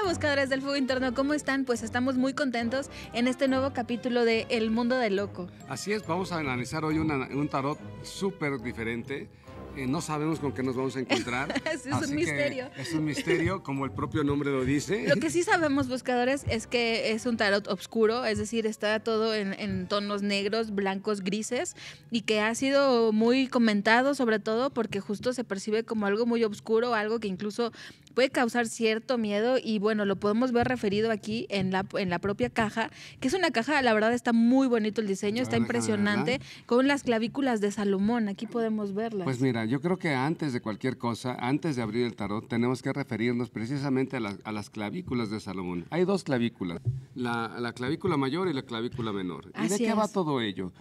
Hola buscadores del fuego interno, ¿cómo están? Pues estamos muy contentos en este nuevo capítulo de El Mundo del Loco. Así es, vamos a analizar hoy un tarot súper diferente. Eh, no sabemos con qué nos vamos a encontrar. es un misterio. Es un misterio, como el propio nombre lo dice. Lo que sí sabemos, buscadores, es que es un tarot oscuro, es decir, está todo en, en tonos negros, blancos, grises, y que ha sido muy comentado, sobre todo porque justo se percibe como algo muy oscuro, algo que incluso puede causar cierto miedo y bueno, lo podemos ver referido aquí en la, en la propia caja, que es una caja, la verdad está muy bonito el diseño, está impresionante, con las clavículas de Salomón, aquí podemos verlas. Pues mira, yo creo que antes de cualquier cosa, antes de abrir el tarot, tenemos que referirnos precisamente a, las clavículas de Salomón. Hay dos clavículas, la, clavícula mayor y la clavícula menor. ¿Y de qué va todo ello?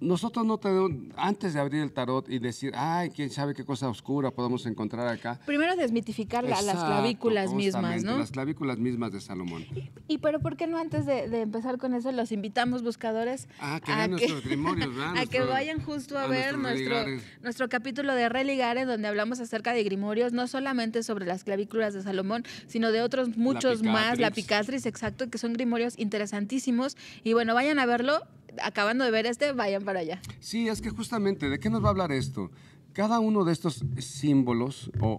Nosotros no tenemos, antes de abrir el tarot y decir, ay, quién sabe qué cosa oscura podemos encontrar acá. Primero desmitificar las clavículas mismas, ¿no? Las clavículas mismas de Salomón. Y, pero ¿por qué no antes de, empezar con eso los invitamos buscadores ah, que a, que, grimorios, a que vayan justo a, ver nuestro, capítulo de Religare donde hablamos acerca de grimorios, no solamente sobre las clavículas de Salomón, sino de otros muchos más, la picatriz, exacto, que son grimorios interesantísimos. Y bueno, vayan a verlo, acabando de ver este, vayan para allá. Sí, es que justamente, ¿de qué nos va a hablar esto? Cada uno de estos símbolos, o,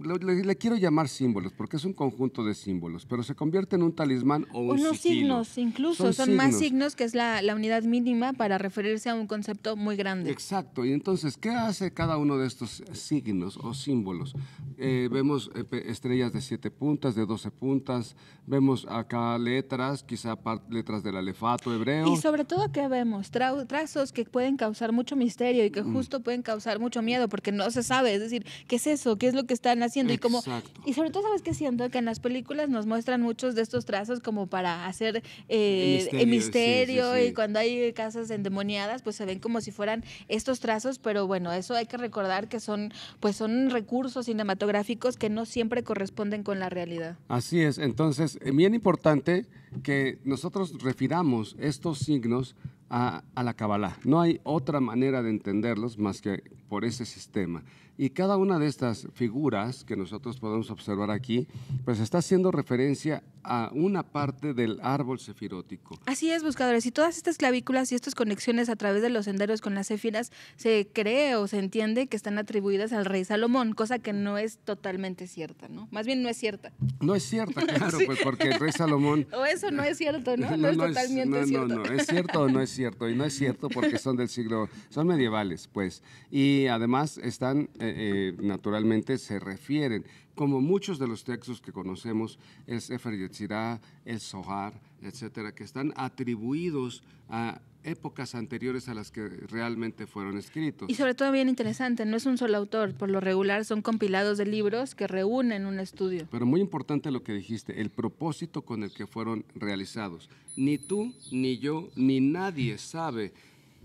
le, quiero llamar símbolos porque es un conjunto de símbolos, pero se convierte en un talismán o un Unos signos, incluso, son, más signos que es la, unidad mínima para referirse a un concepto muy grande. Exacto, y entonces, ¿qué hace cada uno de estos signos o símbolos? Eh, vemos eh, estrellas de siete puntas, de doce puntas, vemos acá letras, quizá letras del alefato hebreo. Y sobre todo, ¿qué vemos? trazos que pueden causar mucho misterio y que mm. justo pueden causar mucho miedo porque no se sabe, es decir, ¿qué es eso? ¿Qué es lo que están haciendo? Y como y sobre todo sabes qué siento que en las películas nos muestran muchos de estos trazos como para hacer eh, el misterio, y cuando hay casas endemoniadas pues se ven como si fueran estos trazos, pero bueno, eso hay que recordar que son pues son recursos cinematográficos que no siempre corresponden con la realidad. Así es, entonces eh, bien importante que nosotros refiramos estos signos a, la Kabbalah. No hay otra manera de entenderlos más que por ese sistema. Y cada una de estas figuras que nosotros podemos observar aquí, pues está haciendo referencia a una parte del árbol cefirótico. Así es, buscadores. Y todas estas clavículas y estas conexiones a través de los senderos con las cefiras se cree o se entiende que están atribuidas al rey Salomón, cosa que no es totalmente cierta, ¿no? Más bien no es cierta. No es cierta, claro, pues porque el rey Salomón... o eso no es cierto, ¿no? No, es totalmente cierto. no, cierto. No, no, es cierto o no es cierto. Y no es cierto porque son del siglo... Son medievales, pues. Y además están, eh, eh, naturalmente, se refieren como muchos de los textos que conocemos, es Sefer Yetzirah, el Sohar, etcétera, que están atribuidos a épocas anteriores a las que realmente fueron escritos. Y sobre todo bien interesante, no es un solo autor, por lo regular son compilados de libros que reúnen un estudio. Pero muy importante lo que dijiste, el propósito con el que fueron realizados. Ni tú, ni yo, ni nadie sabe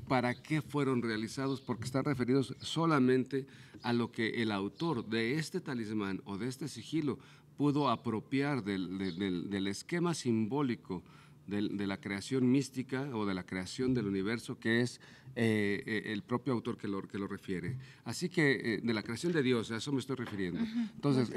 para qué fueron realizados, porque están referidos solamente a lo que el autor de este talismán o de este sigilo pudo apropiar del, esquema simbólico de, la creación mística o de la creación del universo, que es eh, eh, el propio autor que lo, que lo refiere. Así que eh, de la creación de Dios, a eso me estoy refiriendo. Entonces,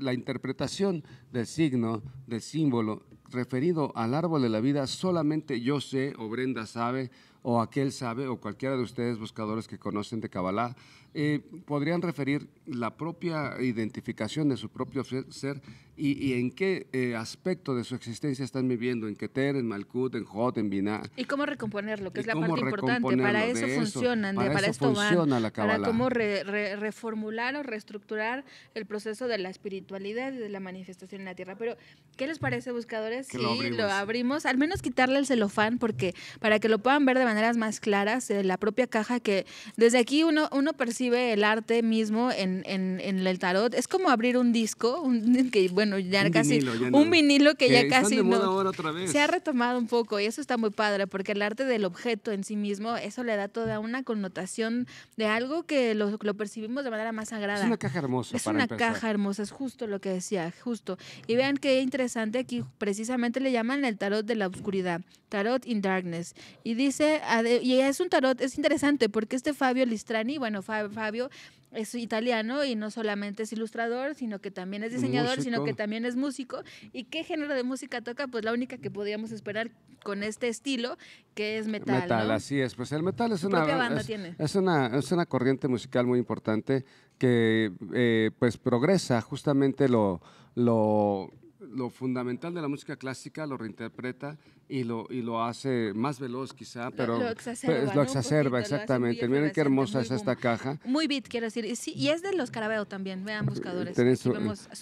la interpretación del signo, del símbolo, referido al árbol de la vida, solamente yo sé, o Brenda sabe, o aquel sabe, o cualquiera de ustedes buscadores que conocen de Kabbalah, eh, podrían referir la propia identificación de su propio ser y, en qué eh, aspecto de su existencia están viviendo, en Keter, en Malkut, en Jot, en Binah. Y cómo recomponerlo, que es la parte importante. Para eso, funcionan, para, esto van, cómo reformular o reestructurar el proceso de la espiritualidad y de la manifestación en la tierra. Pero, ¿qué les parece, buscadores? si lo abrimos. al menos quitarle el celofán, porque para que lo puedan ver de maneras más claras de la propia caja que desde aquí uno, uno percibe el arte mismo en, en, el tarot. Es como abrir un disco, un, que bueno, ya casi vinilo, un vinilo que, ya casi no, se ha retomado un poco y eso está muy padre porque el arte del objeto en sí mismo, eso le da toda una connotación de algo que lo, percibimos de manera más sagrada. Es una caja hermosa. Es una caja hermosa, es justo lo que decía, justo. Y vean qué interesante, aquí precisamente le llaman el tarot de la oscuridad, tarot in darkness. Y dice y es un tarot, es interesante porque este Fabio Listrani, bueno, Fabio es italiano y no solamente es ilustrador, sino que también es diseñador, sino que también es músico. ¿Y qué género de música toca? Pues la única que podríamos esperar con este estilo, que es metal. Metal, así es. Pues el metal es una, banda es, tiene. es una, es una corriente musical muy importante que eh, pues progresa justamente lo, lo lo fundamental de la música clásica lo reinterpreta y lo, y lo hace más veloz quizá, pero lo, pues, exacerba, exactamente. Miren qué hermosa es esta caja. Muy beat, quiero decir. Y, es de los Carabeo también, vean eh, buscadores. sus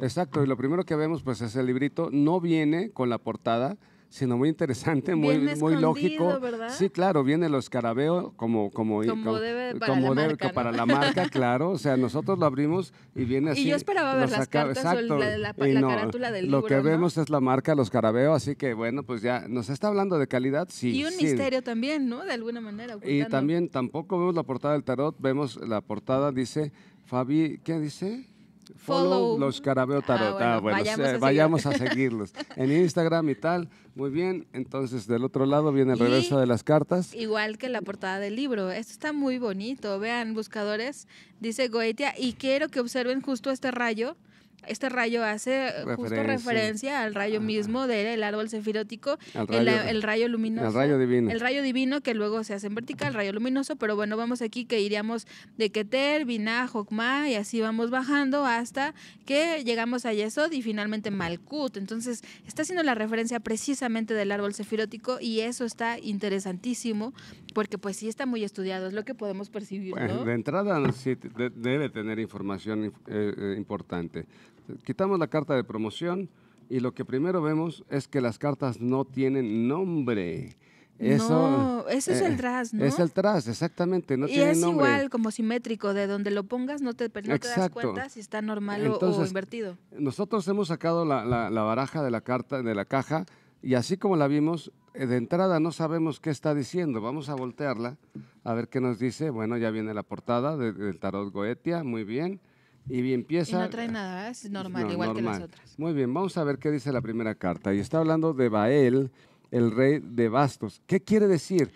Exacto, y lo primero que vemos pues es el librito. No viene con la portada, sino muy interesante, muy, muy lógico. Sí, claro, viene los escarabeo como, como, como, debe para, la, marca, claro. O sea, nosotros lo abrimos y viene así. Y yo esperaba ver las cartas o la, carátula del libro. Lo que vemos es la marca, los escarabeo, así que bueno, pues ya nos está hablando de calidad, sí. Y un misterio también, ¿no? De alguna manera. Y también tampoco vemos la portada del tarot, vemos la portada, dice Fabi, ¿qué dice? Follow, los Carabeo Tarot. Ah, ah, eh, vayamos, a seguirlos en Instagram y tal. Muy bien, entonces del otro lado viene el reverso de las cartas. Igual que la portada del libro. Esto está muy bonito. Vean, buscadores, dice Goetia, y quiero que observen justo este rayo este rayo hace eh, justo referencia al rayo mismo del árbol cefirótico, el, rayo luminoso. El rayo divino. que luego se hace en vertical, el rayo luminoso, pero bueno, vamos aquí que iríamos de Keter, Binah, Jokma y así vamos bajando hasta que llegamos a Yesod y finalmente Malkut. Entonces, está haciendo la referencia precisamente del árbol cefirótico y eso está interesantísimo porque pues sí está muy estudiado, es lo que podemos percibir. de entrada sí, debe tener información eh, eh, importante. Quitamos la carta de promoción y lo que primero vemos es que las cartas no tienen nombre. Eso, no, ese es el eh, tras, ¿no? Es el tras, exactamente. y es igual como simétrico, de donde lo pongas no te, no das cuenta si está normal o invertido. Nosotros hemos sacado la, baraja de la carta, de la caja, y así como la vimos, eh, de entrada no sabemos qué está diciendo. Vamos a voltearla a ver qué nos dice. Bueno, ya viene la portada del tarot Goetia, muy bien. Y empieza. no trae nada, es normal, igual que las otras. Muy bien, vamos a ver qué dice la primera carta. Y está hablando de Bael, el rey de bastos. ¿Qué quiere decir?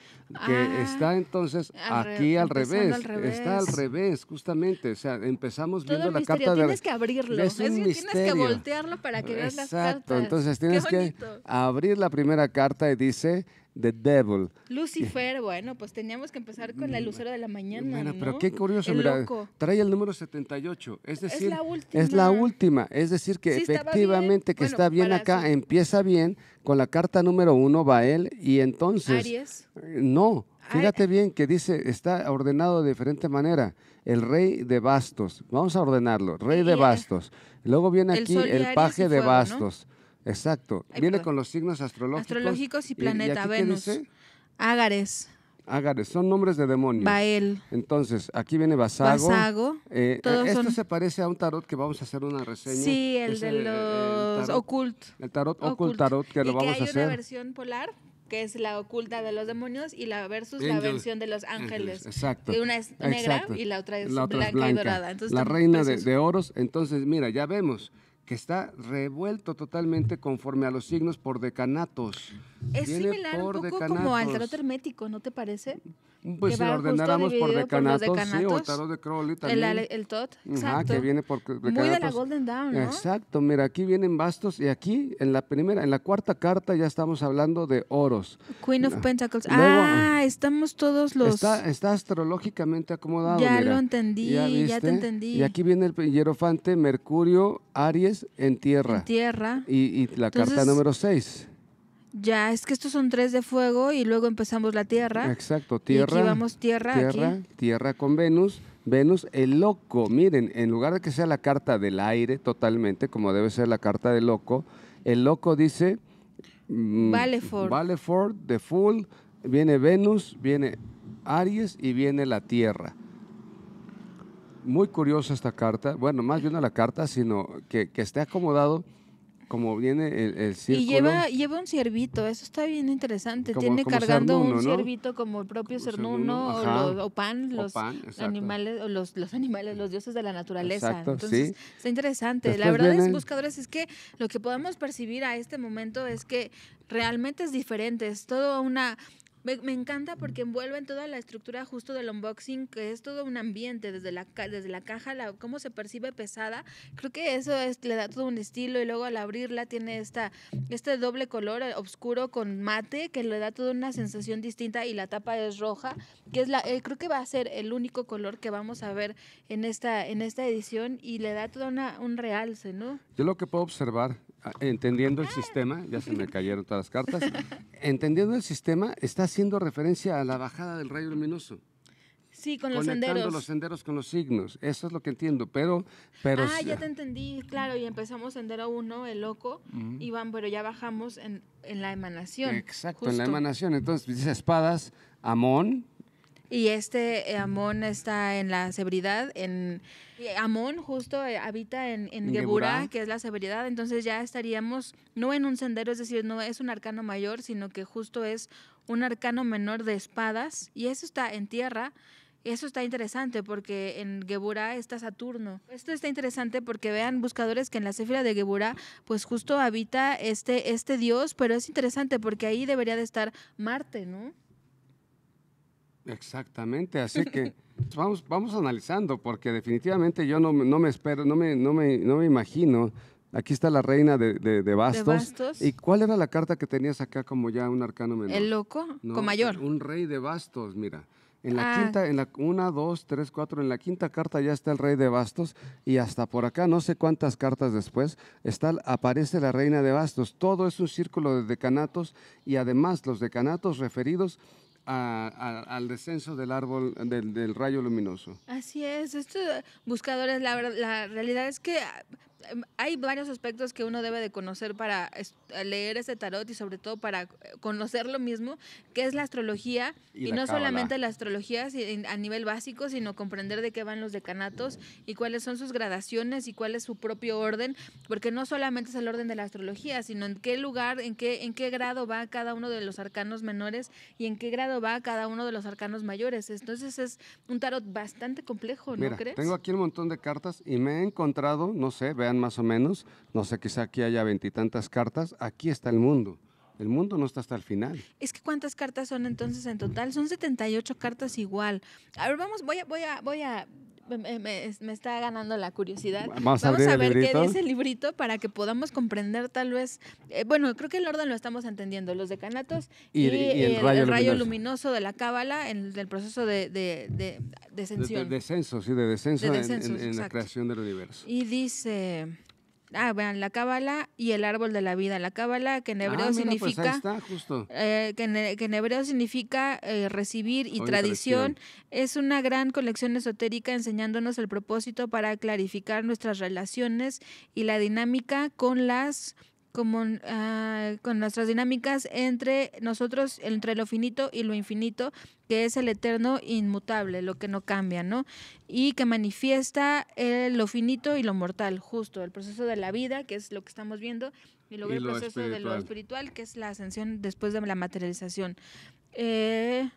Que ah, está entonces aquí al revés. Está al revés, justamente. O sea, empezamos viendo la carta de. Tienes que abrirlo. Es un misterio. Tienes que voltearlo para que veas las cartas. Entonces tienes que abrir la primera carta y dice The Devil. Lucifer, bueno, pues teníamos que empezar con la mm, lucero de la mañana. pero qué curioso, mira, trae el número 78, es decir, es la última, es, la última, es decir, que efectivamente que está bien acá, empieza bien, con la carta número uno va él y entonces... Aries. Eh, no, fíjate bien que dice, está ordenado de diferente manera, el rey de bastos, vamos a ordenarlo, rey de bastos, luego viene aquí el, paje de bastos. Exacto. Viene con los signos astrológicos. Astrológicos y planeta Venus. Ágares. Ágares, son nombres de demonios. Bael. Entonces, aquí viene Basago. Basago. Eh, eh, esto se parece a un tarot que vamos a hacer una reseña. Sí, el de los el tarot, ocult. El tarot ocult que y lo vamos que hay a hacer. Una versión polar que es la oculta de los demonios y la versus la versión de los ángeles. Exacto. Y una es negra y la otra es, blanca, y dorada. la reina de, de oros. Entonces, mira, ya vemos que está revuelto totalmente conforme a los signos por decanatos. Es similar un poco como al trato hermético, ¿no te parece? Pues si lo ordenáramos por decanatos, sí, o tarot de Crowley también. El, el tot, exacto. Ajá, que viene por decanatos. Muy de la Golden Dawn, ¿no? Exacto, mira, aquí vienen bastos y aquí en la primera, en la cuarta carta ya estamos hablando de oros. Queen of ah, Pentacles. ah, estamos todos los... Está, está astrológicamente acomodado, Ya lo entendí, ¿Ya, te entendí. Y aquí viene el hierofante, Mercurio, Aries en tierra. En tierra. Y, la carta número 6. Ya, es que estos son tres de fuego y luego empezamos la Tierra. Exacto, Tierra. Y aquí Tierra. Tierra, aquí. tierra con Venus. Venus, el loco. Miren, en lugar de que sea la carta del aire totalmente, como debe ser la carta del loco, el loco dice... Mm, vale Valeford. The Fool, viene Venus, viene Aries y viene la Tierra. Muy curiosa esta carta. Bueno, más bien no la carta, sino que, que esté acomodado como viene el, el Y lleva, lleva un ciervito, eso está bien interesante. Tiene cargando un ciervito como el propio cernuno, o, pan, los animales, o los, animales, los dioses de la naturaleza. Entonces, sí. está interesante. la verdad es, buscadores, es que lo que podemos percibir a este momento es que realmente es diferente. Es toda una, me, encanta porque envuelven toda la estructura justo del unboxing, que es todo un ambiente, desde la, desde la caja, la, cómo se percibe pesada. Creo que eso le da todo un estilo y luego al abrirla tiene esta, este doble color eh, oscuro con mate que le da toda una sensación distinta y la tapa es roja, que es la, eh, creo que va a ser el único color que vamos a ver en esta, en esta edición y le da todo una, un realce, ¿no? Yo lo que puedo observar Ah, entendiendo el sistema, ya se me cayeron todas las cartas, entendiendo el sistema, está haciendo referencia a la bajada del rayo luminoso. Sí, con los senderos. los senderos con los signos. Eso es lo que entiendo, pero... pero ah, ya te entendí, claro, y empezamos sendero uno, el loco, Y pero ya bajamos en, en la emanación. Exacto, en la emanación. Entonces pues, dice espadas, Amón, y este eh, Amón está en la severidad, en Amón justo eh, habita en, Geburá, que es la severidad, entonces ya estaríamos no en un sendero, es decir, no es un arcano mayor, sino que justo es un arcano menor de espadas, y eso está en tierra, eso está interesante porque en Geburá está Saturno. Esto está interesante porque vean buscadores que en la céfira de Geburá pues justo habita este, este dios, pero es interesante porque ahí debería de estar Marte, ¿no? Exactamente, así que vamos, vamos analizando, porque definitivamente yo no, no me espero, no me, no, me, no me imagino. Aquí está la reina de, de, bastos. ¿Y cuál era la carta que tenías acá como ya un arcano menor? El loco, con mayor. Un rey de bastos, mira. En la ah. quinta, en la una, dos, tres, cuatro, en la quinta carta ya está el rey de bastos y hasta por acá, no sé cuántas cartas después, está, aparece la reina de bastos. Todo es un círculo de decanatos y además los decanatos referidos al descenso del árbol, del, rayo luminoso. Así es, estos buscadores, la, la realidad es que Em, hay varios aspectos que uno debe de conocer para eh, leer ese tarot y sobre todo para eh, conocer lo mismo, que es la astrología y, no solamente la astrología a nivel básico, sino comprender de qué van los decanatos y cuáles son sus gradaciones y cuál es su propio orden, porque no solamente es el orden de la astrología, sino en qué lugar, en qué en qué grado va cada uno de los arcanos menores y en qué grado va cada uno de los arcanos mayores. Entonces es un tarot bastante complejo, ¿no Mira, crees? Tengo aquí un montón de cartas y me he encontrado, no sé, vean más o menos, no sé, quizá aquí haya veintitantas cartas, aquí está el mundo. El mundo no está hasta el final. Es que cuántas cartas son entonces en total? Son 78 cartas igual. A ver, vamos, voy a, voy a me, está ganando la curiosidad. Vamos a, ver qué dice el librito para que podamos comprender tal vez, eh, bueno, creo que el orden lo estamos entendiendo, los decanatos y, el, rayo, luminoso. de la cábala en el proceso de, de, de De, descenso, sí, de descenso, de en la creación del universo. Y dice... Ah, vean, la cábala y el árbol de la vida. La cábala que en hebreo significa... que, en, hebreo significa eh, recibir y tradición. Es una gran colección esotérica enseñándonos el propósito para clarificar nuestras relaciones y la dinámica con las como, ah, con nuestras dinámicas entre nosotros, entre lo finito y lo infinito, que es el eterno inmutable, lo que no cambia, ¿no? Y que manifiesta eh, lo finito y lo mortal, justo, el proceso de la vida, que es lo que estamos viendo, y luego el proceso de lo espiritual, que es la ascensión después de la materialización. Eh,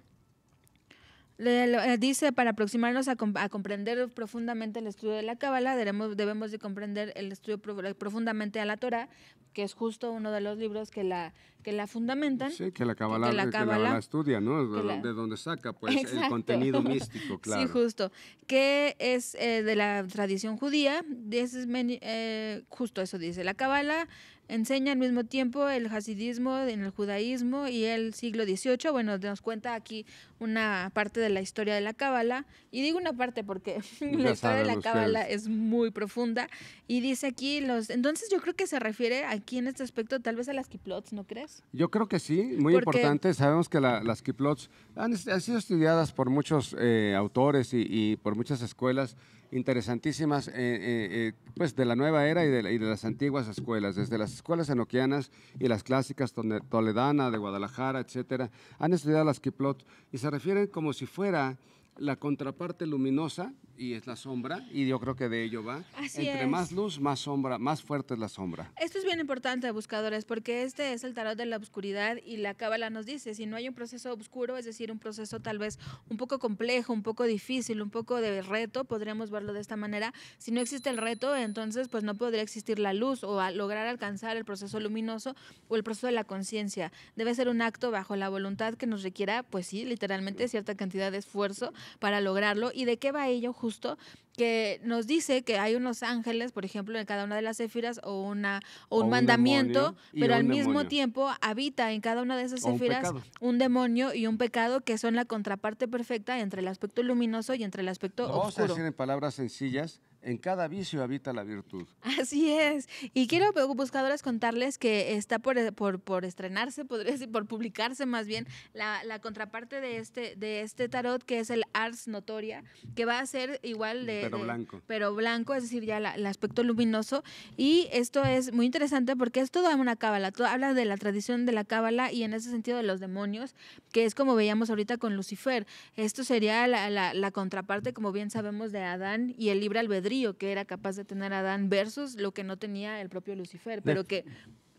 le, eh, dice, para aproximarnos a, comprender profundamente el estudio de la Cábala, debemos, debemos de comprender el estudio profundamente a la Torah, que es justo uno de los libros que la, que la fundamentan. Sí, que la Kabbalah, estudia, ¿no? De, dónde donde saca pues el contenido místico, claro. Sí, justo. Que es eh, de la tradición judía, eh, justo eso dice. La cábala enseña al mismo tiempo el hasidismo en el judaísmo y el siglo XVIII. Bueno, nos cuenta aquí una parte de la historia de la cábala Y digo una parte porque la historia de la Kabbalah es muy profunda. Y dice aquí los... Entonces yo creo que se refiere a aquí en este aspecto tal vez a las Kiplots, ¿no crees? Yo creo que sí, muy importante. Sabemos que las Kiplots han, sido estudiadas por muchos eh, autores y, por muchas escuelas interesantísimas eh, eh, pues de la nueva era y de, y de, las antiguas escuelas, desde las escuelas enoquianas y las clásicas toledana, de Guadalajara, etcétera, han estudiado las Kiplots y se refieren como si fuera la contraparte luminosa y es la sombra y yo creo que de ello va. Entre más luz, más sombra, más fuerte es la sombra. Esto es bien importante, buscadores, porque este es el tarot de la oscuridad y la cábala nos dice, si no hay un proceso oscuro, es decir, un proceso tal vez un poco complejo, un poco difícil, un poco de reto, podríamos verlo de esta manera, si no existe el reto, entonces pues no podría existir la luz o lograr alcanzar el proceso luminoso o el proceso de la conciencia. Debe ser un acto bajo la voluntad que nos requiera, pues sí, literalmente cierta cantidad de esfuerzo para lograrlo. ¿Y de qué va ello justo? que nos dice que hay unos ángeles, por ejemplo, en cada una de las céfiras o una un, mandamiento, pero al mismo tiempo habita en cada una de esas céfiras un, demonio y un pecado que son la contraparte perfecta entre el aspecto luminoso y entre el aspecto no, oscuro. en palabras sencillas, en cada vicio habita la virtud. Así es. Y quiero, buscadores, contarles que está por, eh, por, por estrenarse, podría decir, por publicarse más bien, la, la, contraparte de este, de este tarot, que es el Ars Notoria, que va a ser igual de... Pero blanco. Pero blanco, es decir, ya el aspecto luminoso. Y esto es muy interesante porque es toda una cábala. Todo, habla de la tradición de la cábala y en ese sentido de los demonios, que es como veíamos ahorita con Lucifer. Esto sería la, la contraparte, como bien sabemos, de Adán y el libre albedrío que era capaz de tener Adán versus lo que no tenía el propio Lucifer, pero que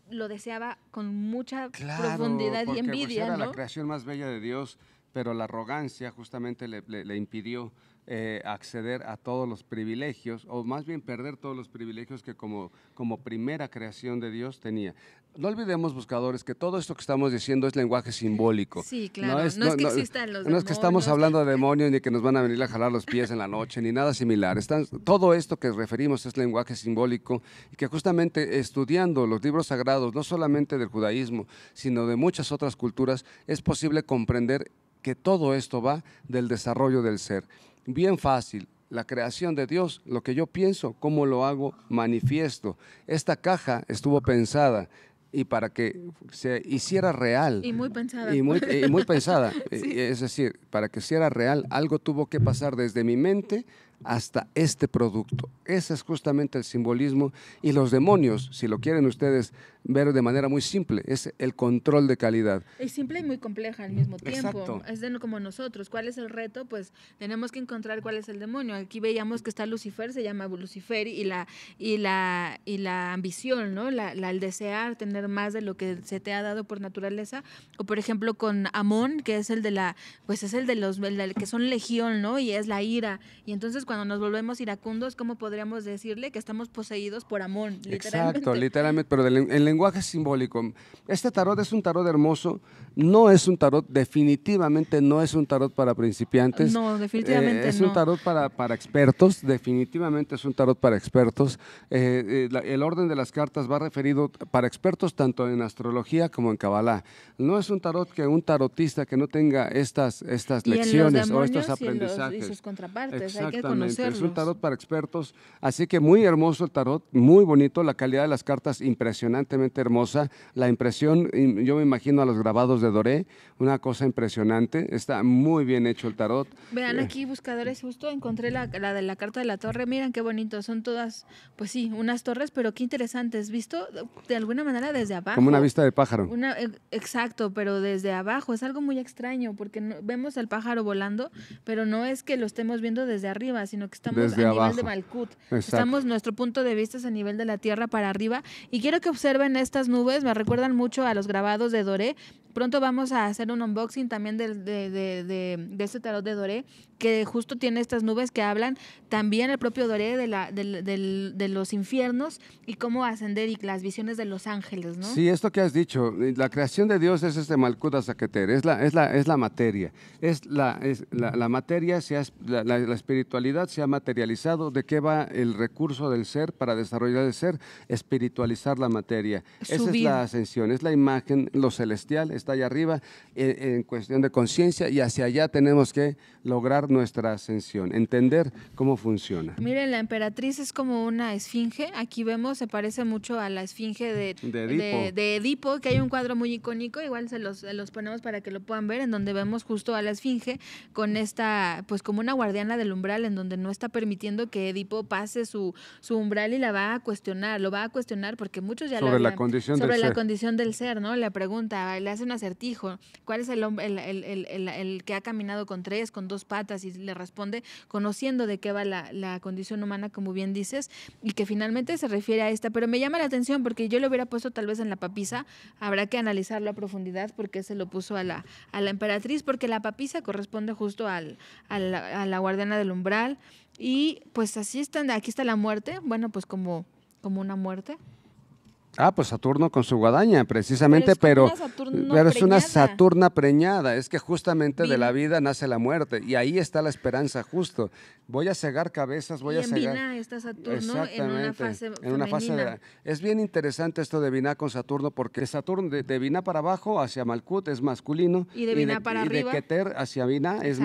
lo deseaba con mucha profundidad y pues envidia. era la creación más bella de Dios, pero la arrogancia justamente le, impidió eh, acceder a todos los privilegios, o más bien perder todos los privilegios que como, como primera creación de Dios tenía no olvidemos, buscadores, que todo esto que estamos diciendo es lenguaje simbólico. Sí, claro. No es, que existan los No es que estamos hablando de demonios ni que nos van a venir a jalar los pies en la noche, ni nada similar. Están, todo esto que referimos es lenguaje simbólico y que justamente estudiando los libros sagrados, no solamente del judaísmo, sino de muchas otras culturas, es posible comprender que todo esto va del desarrollo del ser. Bien fácil, la creación de Dios, lo que yo pienso, cómo lo hago, manifiesto. Esta caja estuvo pensada y para que se hiciera real. Y muy pensada. Y muy, pensada. E, e, es decir, para que hiciera real, algo tuvo que pasar desde mi mente hasta este producto. Ese es justamente el simbolismo y los demonios, si lo quieren ustedes ver de manera muy simple, es el control de calidad. Es simple y muy compleja al mismo tiempo. Es de, como nosotros, ¿cuál es el reto? Pues tenemos que encontrar cuál es el demonio. Aquí veíamos que está Lucifer, se llama Lucifer y la y la y la ambición, ¿no? La, el desear tener más de lo que se te ha dado por naturaleza o por ejemplo con Amón, que es el de la pues es el de los que son legión, ¿no? Y es la ira. Y entonces cuando nos volvemos iracundos, ¿cómo podríamos decirle que estamos poseídos por Amón, literalmente? Exacto, literalmente, pero en lenguaje simbólico. Este tarot es un tarot hermoso, no es un tarot, definitivamente no es un tarot para principiantes. No, definitivamente eh, es un tarot para, para expertos, definitivamente es un tarot para expertos. Eh, eh, el orden de las cartas va referido para expertos tanto en astrología como en Kabbalah. No es un tarot que un tarotista que no tenga estas, estas lecciones o estos aprendizajes. sus contrapartes, hay que conocerlos. Es un tarot para expertos, así que muy hermoso el tarot, muy bonito, la calidad de las cartas impresionantemente hermosa. La impresión, yo me imagino a los grabados de Doré, una cosa impresionante. Está muy bien hecho el tarot. Vean eh. aquí, buscadores, justo encontré la, la de la carta de la torre. Miren qué bonito, son todas, pues sí, unas torres, pero qué interesantes. Visto de alguna manera desde abajo. Como una vista de pájaro. Eh, exacto, pero desde abajo. Es algo muy extraño porque vemos al pájaro volando, pero no es que lo estemos viendo desde arriba, sino que estamos a nivel de Malkut. Estamos, nuestro punto de vista es a nivel de la tierra para arriba. Y quiero que observen estas nubes me recuerdan mucho a los grabados de Doré. Pronto vamos a hacer un unboxing también de, de, de, de, de este tarot de Doré, que justo tiene estas nubes que hablan también el propio Doré de, la, de, los infiernos y cómo ascender y las visiones de los ángeles, ¿no? Sí, esto que has dicho, eh, la creación de Dios es este Malkuta Zaketer, es la, es la, es la materia, es la, la, materia, se la, espiritualidad se ha materializado, ¿de qué va el recurso del ser para desarrollar el ser? Espiritualizar la materia. Esa es la ascensión, es la imagen, lo celestial está allá arriba eh, en cuestión de conciencia y hacia allá tenemos que lograr nuestra ascensión, entender cómo funciona. Miren, la emperatriz es como una esfinge. Aquí vemos, se parece mucho a la esfinge de, Edipo. que hay un cuadro muy icónico. Igual se los, ponemos para que lo puedan ver, en donde vemos justo a la esfinge con esta, pues como una guardiana del umbral, en donde no está permitiendo que Edipo pase su, su umbral y la va a cuestionar. Lo va a cuestionar porque muchos ya sobre habían, la condición sobre la condición del ser, ¿no? Le pregunta, le hace un acertijo. ¿Cuál es el, el, el que ha caminado con tres, con dos patas? y le responde conociendo de qué va la, condición humana, como bien dices, y que finalmente se refiere a esta. Pero me llama la atención porque yo lo hubiera puesto tal vez en la papisa, habrá que analizarlo a profundidad porque se lo puso a la, a la emperatriz, porque la papisa corresponde justo a, la, a la guardiana del umbral. Y pues así están, aquí está la muerte, bueno, pues como, como una muerte. Ah, pues Saturno con su guadaña, precisamente, pero, es, una, Saturna preñada. Es que justamente de la vida nace la muerte y ahí está la esperanza, justo. Voy a cegar cabezas, voy a en está Saturno en una fase. es bien interesante esto de Vina con Saturno, porque Saturno de, Vina para abajo hacia Malkut es masculino y de Vina Keter hacia Vina es,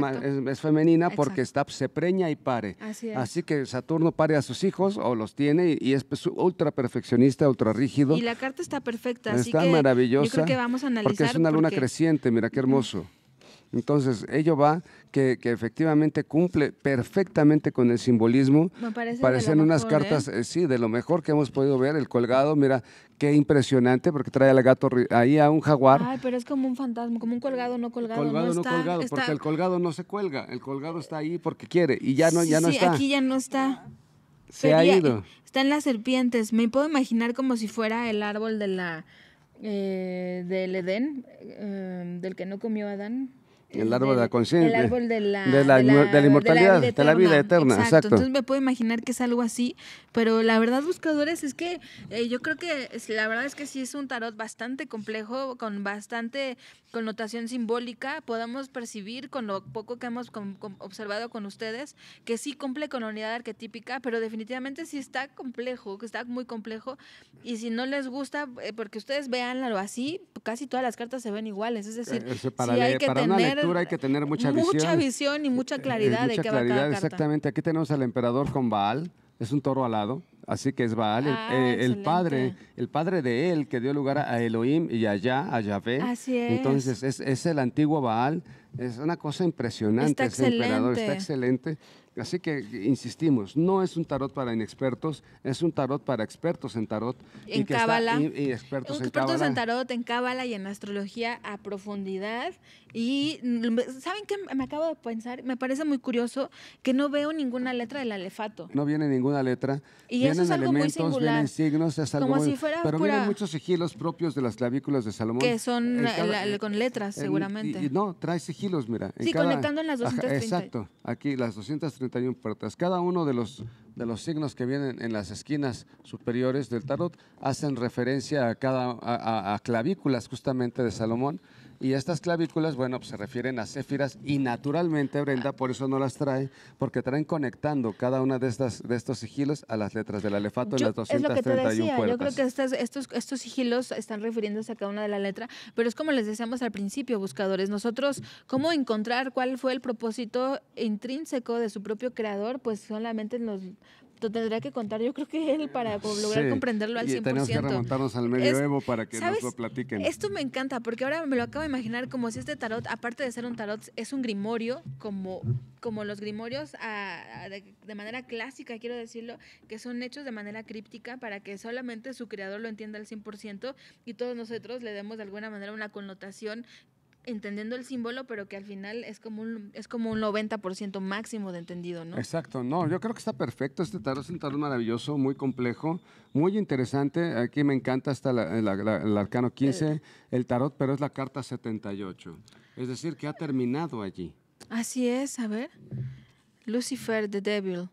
es, femenina porque está, se preña y pare. Así, Así, que Saturno pare a sus hijos o los tiene y, es pues, ultra perfeccionista, ultra rígido y la carta está perfecta, está así que maravillosa. Yo creo que vamos a analizar. Porque es una luna creciente, mira qué hermoso. Entonces, ello va que, efectivamente cumple perfectamente con el simbolismo. Me Parecen unas ¿eh? cartas, eh, sí, de lo mejor que hemos podido ver. El colgado, mira, qué impresionante, porque trae al gato ahí a un jaguar. Ay, pero es como un fantasma, como un colgado no colgado. Colgado no, colgado, porque el colgado no se cuelga. El colgado está ahí porque quiere y ya no, ya no sí, Aquí ya no está. Se ha ido. Están las serpientes. Me puedo imaginar como si fuera el árbol de la eh, del Edén, eh, del que no comió Adán el árbol de, la conciencia. El árbol de la, inmortalidad, de la vida eterna. exacto. Entonces me puedo imaginar que es algo así, pero la verdad, buscadores, es que eh, yo creo que la verdad es que sí es un tarot bastante complejo, con bastante connotación simbólica. Podemos percibir con lo poco que hemos observado con ustedes que sí cumple con la unidad arquetípica, pero definitivamente sí está complejo, que está muy complejo. Y si no les gusta, eh, porque ustedes algo así, casi todas las cartas se ven iguales. Es decir, eh, si hay que tener hay que tener mucha, visión. Mucha visión y mucha eh, eh, claridad de claridad, Exactamente. Aquí tenemos al emperador con Baal, es un toro alado, así que es Baal, el, ah, eh, padre, el padre de él que dio lugar a Elohim y allá a Yahvé. Así es. Entonces es, es, el antiguo Baal, es una cosa impresionante está ese excelente. emperador, está excelente. Así que insistimos, no es un tarot para inexpertos, es un tarot para expertos en tarot. En cábala. Y, expertos, expertos en, en tarot, en cábala y en astrología a profundidad y ¿saben qué? Me acabo de pensar, me parece muy curioso que no veo ninguna letra del alefato. No viene ninguna letra. Y eso es algo elementos, muy singular. vienen signos, Como si fuera pero vienen muchos sigilos propios de las clavículas de Salomón. Que son eh, con letras, seguramente. no, trae sigilos, mira. sí, conectando en las 231. Exacto, aquí las 231 puertas. Cada uno de los de los signos que vienen en las esquinas superiores del tarot hacen referencia a cada a clavículas justamente de Salomón. Y estas clavículas, bueno, pues, se refieren a céfiras y naturalmente, Brenda, por eso no las trae, porque traen conectando cada una de estas de estos sigilos a las letras del alefato en las 231 Es lo que te decía, yo creo que estas, estos, estos sigilos están refiriéndose a cada una de las letras, pero es como les decíamos al principio, buscadores, nosotros, ¿cómo encontrar cuál fue el propósito intrínseco de su propio creador? Pues solamente nos tendría que contar yo creo que él para lograr comprenderlo al 100%. Y tenemos que remontarnos al medioevo para que nos lo platiquen. Esto me encanta porque ahora me lo acabo de imaginar como si este tarot, aparte de ser un tarot, es un grimorio, como, como los grimorios de, de, manera clásica, quiero decirlo, que son hechos de manera críptica para que solamente su creador lo entienda al 100% y todos nosotros le demos de alguna manera una connotación entendiendo el símbolo, pero que al final es como un, es como un 90% máximo de entendido, ¿no? Exacto, no, yo creo que está perfecto este tarot, es un tarot maravilloso, muy complejo, muy interesante, aquí me encanta hasta eh, el arcano 15, eh. el tarot, pero es la carta 78, es decir, que ha terminado allí. Así es, a ver, Lucifer, the Devil.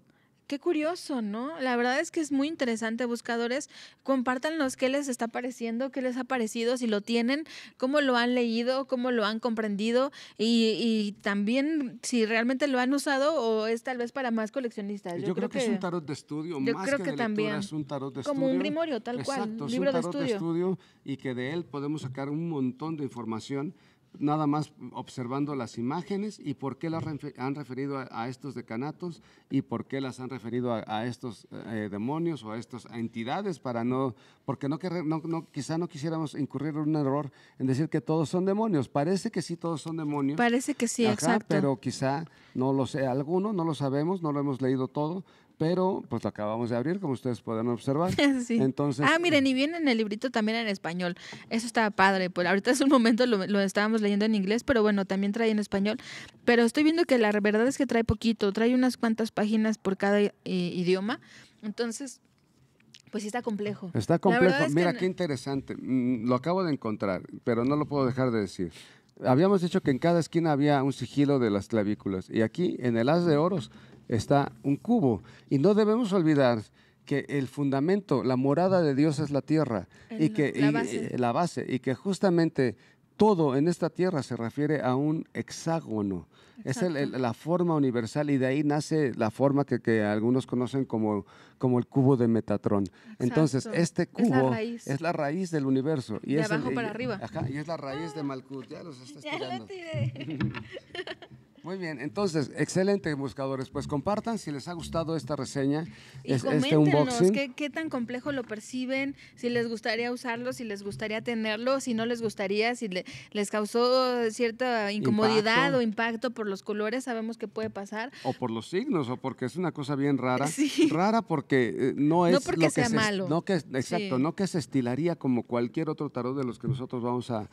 Qué curioso, ¿no? La verdad es que es muy interesante, buscadores. Compártanos qué les está pareciendo, qué les ha parecido, si lo tienen, cómo lo han leído, cómo lo han comprendido y, también si realmente lo han usado o es tal vez para más coleccionistas. Yo, creo, que, es un tarot de estudio, yo más creo que, también. es un tarot de Como estudio. Como un grimorio, tal cual. libro de estudio y que de él podemos sacar un montón de información nada más observando las imágenes y por qué las han referido a, estos decanatos y por qué las han referido a, estos eh, demonios o a estas entidades para no, porque no, quizá no quisiéramos incurrir en un error en decir que todos son demonios. Parece que sí todos son demonios. Parece que sí, exacto. Pero quizá no lo sé, alguno no lo sabemos, no lo hemos leído todo, pero pues lo acabamos de abrir, como ustedes pueden observar. Entonces, ah, miren, y viene en el librito también en español. Eso está padre. Pues ahorita es un momento, lo, estábamos leyendo en inglés, pero bueno, también trae en español. Pero estoy viendo que la verdad es que trae poquito, trae unas cuantas páginas por cada eh, idioma. Entonces, pues sí está complejo. Está complejo. Mira, qué interesante. Mm, lo acabo de encontrar, pero no lo puedo dejar de decir habíamos dicho que en cada esquina había un sigilo de las clavículas. Y aquí, en el haz de oros, está un cubo. Y no debemos olvidar que el fundamento, la morada de Dios es la tierra y que eh, la base. Y, que justamente todo en esta tierra se refiere a un hexágono. Es la forma universal y de ahí nace la forma que, que algunos conocen como, como el cubo de Metatrón. Entonces, este cubo es la, raíz, del universo. Y de es abajo para arriba. y es la raíz de ah. Malkuth. Ya los estás ya tiré. Muy bien, entonces, excelente buscadores. Pues compartan si les ha gustado esta reseña, y es, este Qué, tan complejo lo perciben, si les gustaría usarlo, si les gustaría tenerlo, si no les gustaría, si les causó cierta incomodidad o impacto por los colores, sabemos que puede pasar. O por los signos, o porque es una cosa bien rara. Rara porque eh, no es... No porque sea malo. no que, exacto, no que se estilaría como cualquier otro tarot de los que nosotros vamos a,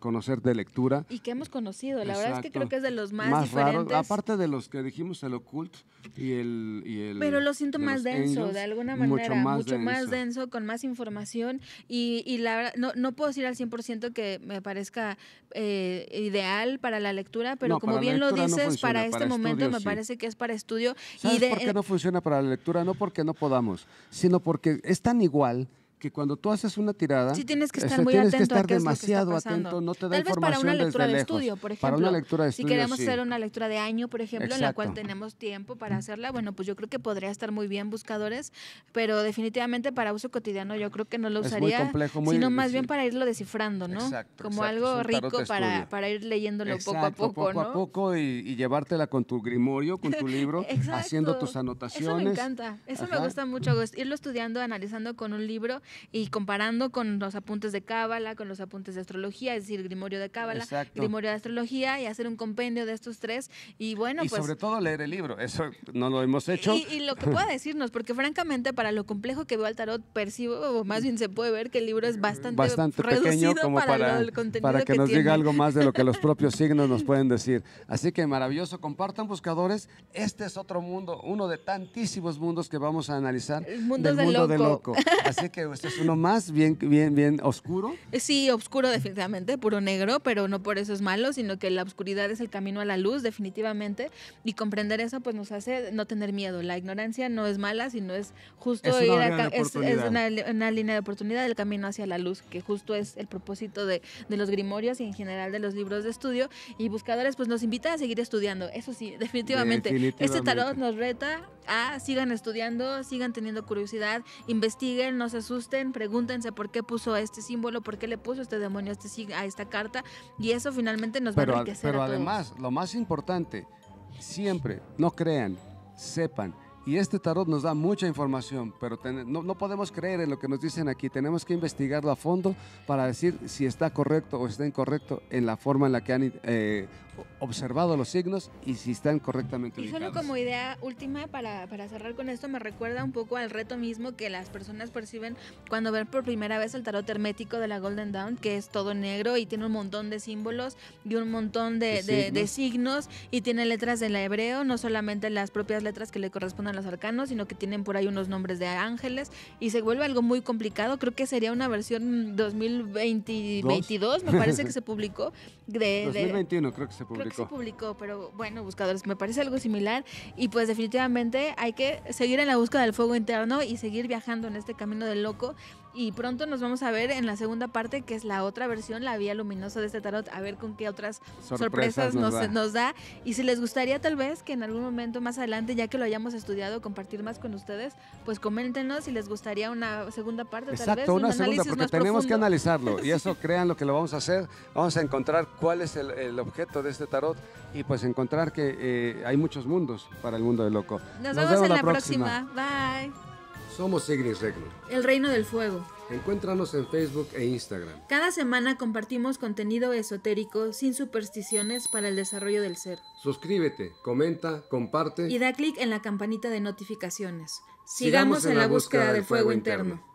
conocer de lectura. Y que hemos conocido, la verdad es que creo que es de los más más Raro, aparte de los que dijimos, el ocult y el... Pero lo siento más denso, de alguna manera, mucho más, denso. con más información y, la verdad, no, puedo decir al 100% que me parezca eh, ideal para la lectura, pero como bien lo dices, para este momento me parece que es para estudio. ¿Sabes y por no funciona para la lectura? No porque no podamos, sino porque es tan igual que cuando tú haces una tirada, sí tienes que eh, estar muy atento que a demasiado atento, no te da Tal vez para una lectura de estudio, por ejemplo. Para una lectura si queremos hacer una lectura de año, por ejemplo, en la cual tenemos tiempo para hacerla, bueno, pues yo creo que podría estar muy bien buscadores, pero definitivamente para uso cotidiano yo creo que no lo usaría, sino más bien para irlo descifrando, ¿no? Como algo rico para, para ir leyéndolo poco a poco, poco a poco y, llevártela con tu grimorio, con tu libro, haciendo tus anotaciones. Eso me encanta, eso me gusta mucho, irlo estudiando, analizando con un libro y comparando con los apuntes de Cábala, con los apuntes de astrología, es decir, Grimorio de Cábala, Grimorio de astrología y hacer un compendio de estos tres. Y bueno, y pues sobre todo leer el libro, eso no lo hemos hecho. Y, lo que pueda decirnos, porque francamente para lo complejo que veo al tarot, percibo, o más bien se puede ver que el libro es bastante, bastante pequeño como para, para, que, nos diga algo más de lo que los propios signos nos pueden decir. Así que maravilloso, compartan buscadores. Este es otro mundo, uno de tantísimos mundos que vamos a analizar. El mundo del de loco. Así que este es uno más, bien, bien, bien oscuro. Eh, sí, oscuro definitivamente, puro negro, pero no por eso es malo, sino que la oscuridad es el camino a la luz, definitivamente. Y comprender eso, pues nos hace no tener miedo. La ignorancia no es mala, sino es justo es ir a, es, es una, línea de oportunidad, del camino hacia la luz, que justo es el propósito de, de los grimorios y en general de los libros de estudio. Y buscadores, pues nos invita a seguir estudiando. Eso sí, definitivamente. Este tarot nos reta Ah, sigan estudiando, sigan teniendo curiosidad, investiguen, no se asusten, pregúntense por qué puso este símbolo, por qué le puso este demonio a, este esta carta y eso finalmente nos va a enriquecer. Pero a todos. además, lo más importante, siempre, no crean, sepan. Y este tarot nos da mucha información, pero no, podemos creer en lo que nos dicen aquí. Tenemos que investigarlo a fondo para decir si está correcto o está incorrecto en la forma en la que han eh, observado los signos y si están correctamente ubicados. Y solo como idea última para, cerrar con esto, me recuerda un poco al reto mismo que las personas perciben cuando ven por primera vez el tarot hermético de la Golden Dawn, que es todo negro y tiene un montón de símbolos y un montón de, signos. y tiene letras del hebreo, no solamente las propias letras que le corresponden a los arcanos, sino que tienen por ahí unos nombres de ángeles y se vuelve algo muy complicado. Creo que sería una versión 2022, me parece que se publicó 2021 Creo que se publicó, pero bueno, buscadores, me parece algo similar. Y pues definitivamente hay que seguir en la búsqueda del fuego interno y seguir viajando en este camino del loco y pronto nos vamos a ver en la segunda parte, que es la otra versión, la vía luminosa de este tarot, a ver con qué otras sorpresas, nos, da. Y si les gustaría tal vez que en algún momento más adelante, ya que lo hayamos estudiado, compartir más con ustedes, pues coméntenos si les gustaría una segunda parte. tal vez, una un segunda, porque tenemos que analizarlo. Y eso crean lo que lo vamos a hacer. Vamos a encontrar cuál es el, objeto de este tarot y pues encontrar que eh, hay muchos mundos para el mundo de loco. Nos, vemos, en la, próxima. Bye. Somos Sigrid Regnum. El Reino del Fuego. Encuéntranos en Facebook e Instagram. Cada semana compartimos contenido esotérico sin supersticiones para el desarrollo del ser. Suscríbete, comenta, comparte. Y da clic en la campanita de notificaciones. Sigamos, en, la búsqueda, del fuego, interno.